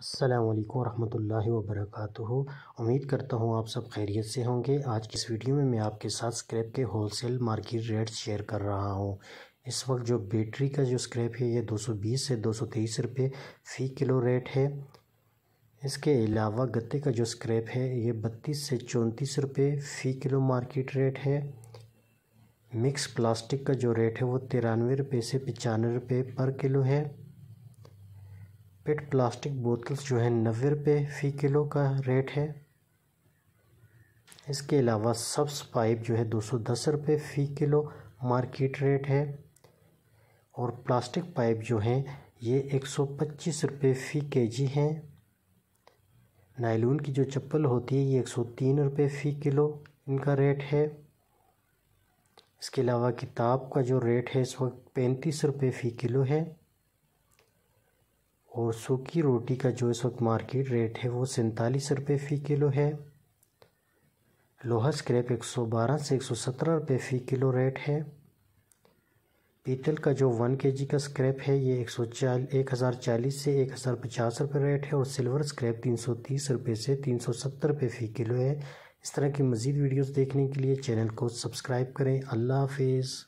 असलकम वरम्ह वबरक उम्मीद करता हूँ आप सब खैरियत से होंगे आज की इस वीडियो में मैं आपके साथ स्क्रैप के होलसेल मार्केट रेट शेयर कर रहा हूँ इस वक्त जो बैटरी का जो स्क्रैप है ये 220 से 223 रुपए फ़ी किलो रेट है इसके अलावा गत्ते का जो स्क्रैप है ये 32 से चौंतीस रुपये फ़ी किलो मार्केट रेट है मिक्स प्लास्टिक का जो रेट है वो तिरानवे रुपये से पचानवे रुपये पर किलो है पेट प्लास्टिक बोतल्स जो है नबे रुपये फ़ी किलो का रेट है इसके अलावा सब्स पाइप जो है दो सौ दस रुपये फ़ी किलो मार्केट रेट है और प्लास्टिक पाइप जो हैं ये एक सौ पच्चीस रुपये फ़ी के जी हैं नायलून की जो चप्पल होती है ये एक सौ तीन रुपये फ़ी किलो इनका रेट है इसके अलावा किताब का जो रेट है इस वक्त पैंतीस रुपये फ़ी किलो है और सूखी रोटी का जो इस वक्त मार्केट रेट है वो सैंतालीस रुपये फ़ी किलो है लोहा स्क्रैप 112 से 117 रुपये फ़ी किलो रेट है पीतल का जो वन के जी का स्क्रैप है ये एक सौ एक हज़ार चालीस से एक हज़ार पचास रुपये रेट है और सिल्वर स्क्रैप तीन सौ तीस रुपये से तीन सौ सत्तर रुपये फ़ी किलो है इस तरह की मज़ीद वीडियोज़ देखने के लिए चैनल को सब्सक्राइब करें अल्लाह हाफिज़